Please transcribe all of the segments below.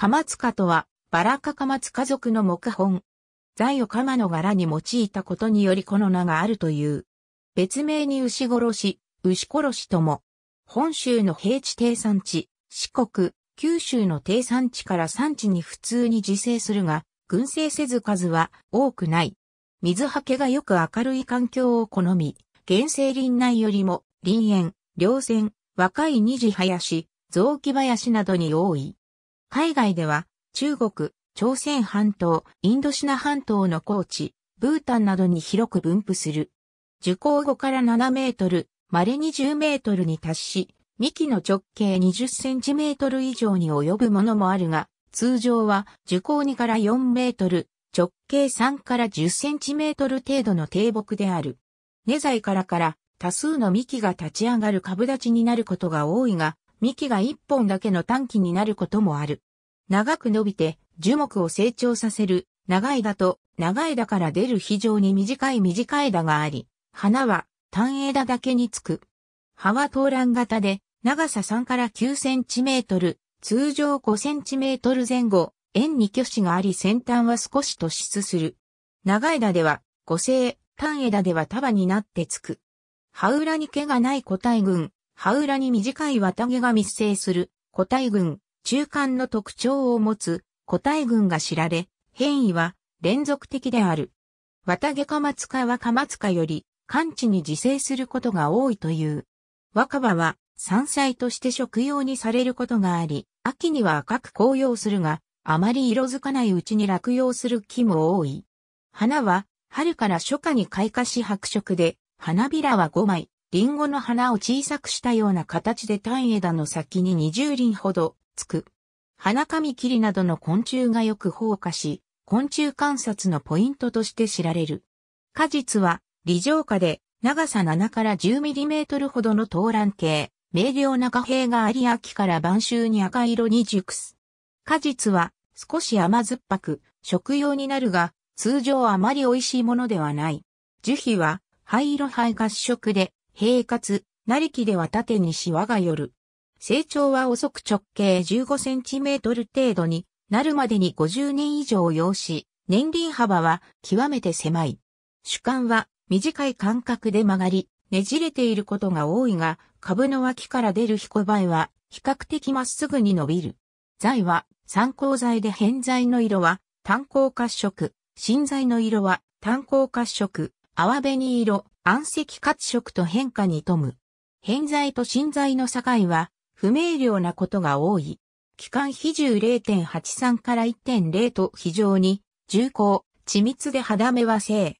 カマツカとは、バラカカマツカ族の木本。材を鎌の柄に用いたことによりこの名があるという。別名に牛殺し、牛殺しとも。本州の平地低産地、四国、九州の低産地から産地に普通に自生するが、群生せず数は多くない。水はけがよく明るい環境を好み、原生林内よりも林園、稜線、若い二次林、雑木林などに多い。海外では、中国、朝鮮半島、インドシナ半島の高地、ブータンなどに広く分布する。樹高5から7メートル、稀に10メートルに達し、幹の直径20センチメートル以上に及ぶものもあるが、通常は樹高2から4メートル、直径3から10センチメートル程度の低木である。根材からから多数の幹が立ち上がる株立ちになることが多いが、幹が一本だけの短期になることもある。長く伸びて樹木を成長させる長枝と長枝から出る非常に短い短枝があり、花は単枝だけにつく。葉は東蘭型で長さ3から9センチメートル、通常5センチメートル前後、円に挙子があり先端は少し突出する。長枝では、五星、単枝では束になってつく。葉裏に毛がない個体群、葉裏に短い綿毛が密生する個体群、中間の特徴を持つ個体群が知られ、変異は連続的である。綿毛カマツカはカマツカより寒地に自生することが多いという。若葉は山菜として食用にされることがあり、秋には赤く紅葉するが、あまり色づかないうちに落葉する木も多い。花は春から初夏に開花し白色で、花びらは5枚、リンゴの花を小さくしたような形で単枝の先に20輪ほどつく。花紙切りなどの昆虫がよく放火し、昆虫観察のポイントとして知られる。果実は、理上下で、長さ7から10ミリメートルほどの東卵系、明瞭な貨幣があり秋から晩秋に赤色に熟す。果実は、少し甘酸っぱく、食用になるが、通常あまり美味しいものではない。樹皮は、灰色灰褐色で、平滑、成木では縦にシワが寄る。成長は遅く直径 15cm 程度になるまでに50年以上要し、年輪幅は極めて狭い。主幹は短い間隔で曲がり、ねじれていることが多いが、株の脇から出るヒコバエは比較的まっすぐに伸びる。材は参考材で偏材の色は炭鉱褐色、新材の色は炭鉱褐色、泡紅色、暗赤褐色と変化に富む。偏在と新在の境は不明瞭なことが多い。期間比重0.83から1.0と非常に重厚、緻密で肌目は性。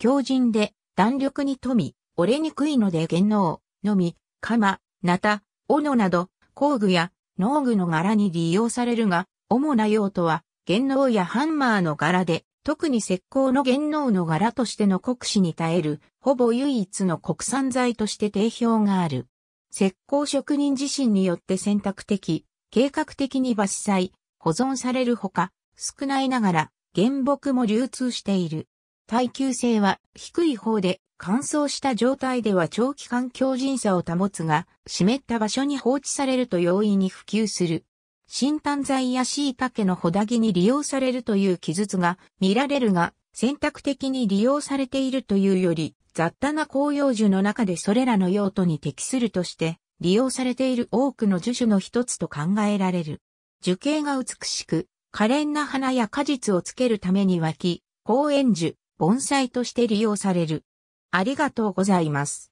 強靭で弾力に富み、折れにくいので原能、のみ、鎌、なた、斧など工具や農具の柄に利用されるが、主な用途は原能やハンマーの柄で、特に石膏の元能の柄としての国史に耐える、ほぼ唯一の国産材として定評がある。石膏職人自身によって選択的、計画的に伐採、保存されるほか、少ないながら原木も流通している。耐久性は低い方で乾燥した状態では長期間強靭さを保つが、湿った場所に放置されると容易に普及する。新炭剤や椎茸のほだぎに利用されるという記述が見られるが、選択的に利用されているというより、雑多な広葉樹の中でそれらの用途に適するとして、利用されている多くの樹種の一つと考えられる。樹形が美しく、可憐な花や果実をつけるために湧き、公園樹、盆栽として利用される。ありがとうございます。